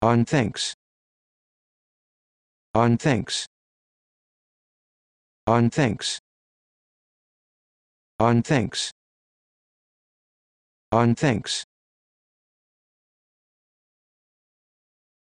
On thanks. On thanks. On thanks. On thanks. On thanks.